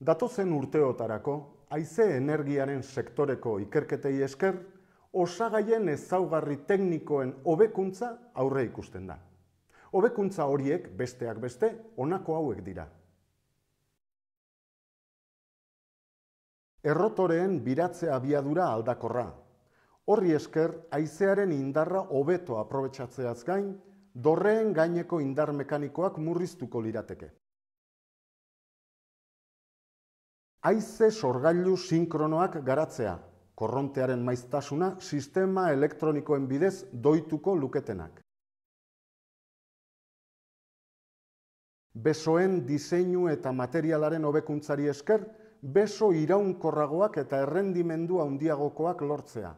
Datozen urteotarako, haize energiaren sektoreko ikerketei esker, osagaien ezaugarri teknikoen hobekuntza aurre ikusten da. Hobekuntza horiek besteak beste honako hauek dira. errotoreen biratze abiadura aldakorra. Horri esker, aizearen indarra hobeto aprobetsatzeaz gain, dorreen gaineko indar mekanikoak murriztuko lirateke. Aize sorgailu sinkronoak garatzea, korrontearen maiztasuna sistema elektronikoen bidez doituko luketenak. Besoen diseinu eta materialaren hobekuntzari esker, beso iraunkorragoak eta errendimendu handiagokoak lortzea.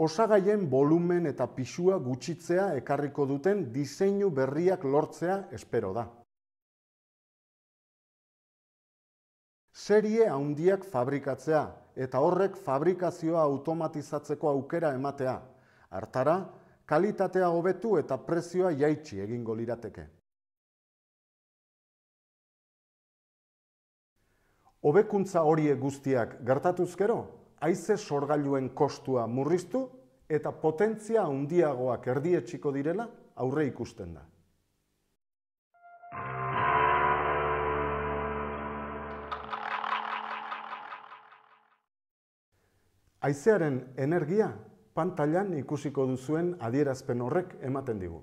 Osagaien volumen eta pisua gutxitzea ekarriko duten diseinu berriak lortzea espero da. Serie handiak fabrikatzea eta horrek fabrikazioa automatizatzeko aukera ematea. Hartara, kalitatea hobetu eta prezioa jaitsi egingo lirateke. Obekuntza horiek guztiak gertatuz gero, haize sorgailuen kostua murriztu eta potentzia handiagoak erdietxiko direla aurre ikusten da. Aizearen energia pantailan ikusiko duzuen adierazpen horrek ematen digu.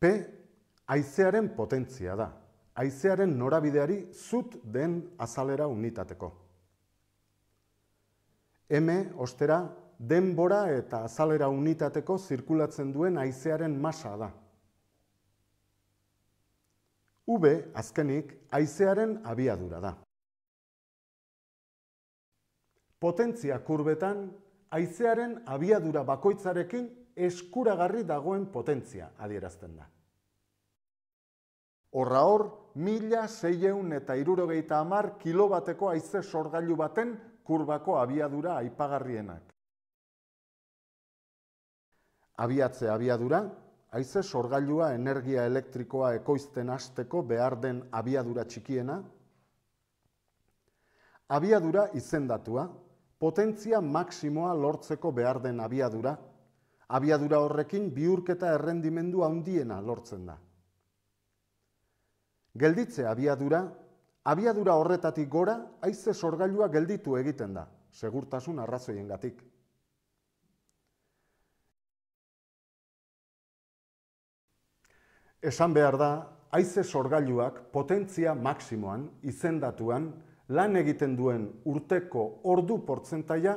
P. Aizearen potentzia da aizearen norabideari zut den azalera unitateko. M, ostera, denbora eta azalera unitateko zirkulatzen duen aizearen masa da. V, azkenik, aizearen abiadura da. Potentzia kurbetan, aizearen abiadura bakoitzarekin eskuragarri dagoen potentzia adierazten da. Horra hor, mila eta irurogeita hamar kilobateko aize sorgailu baten kurbako abiadura aipagarrienak. Abiatze abiadura, aize sorgailua energia elektrikoa ekoizten hasteko behar den abiadura txikiena. Abiadura izendatua, potentzia maksimoa lortzeko behar den abiadura, abiadura horrekin biurketa errendimendu handiena lortzen da. Gelditze abiadura, abiadura horretatik gora, haize sorgailua gelditu egiten da, segurtasun arrazoien gatik. Esan behar da, haize sorgailuak potentzia maksimoan, izendatuan, lan egiten duen urteko ordu portzentaia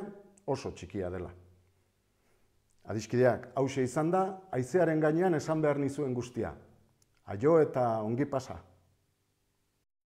oso txikia dela. Adiskideak, hause izan da, aizearen gainean esan behar nizuen guztia. Aio eta ongi pasa.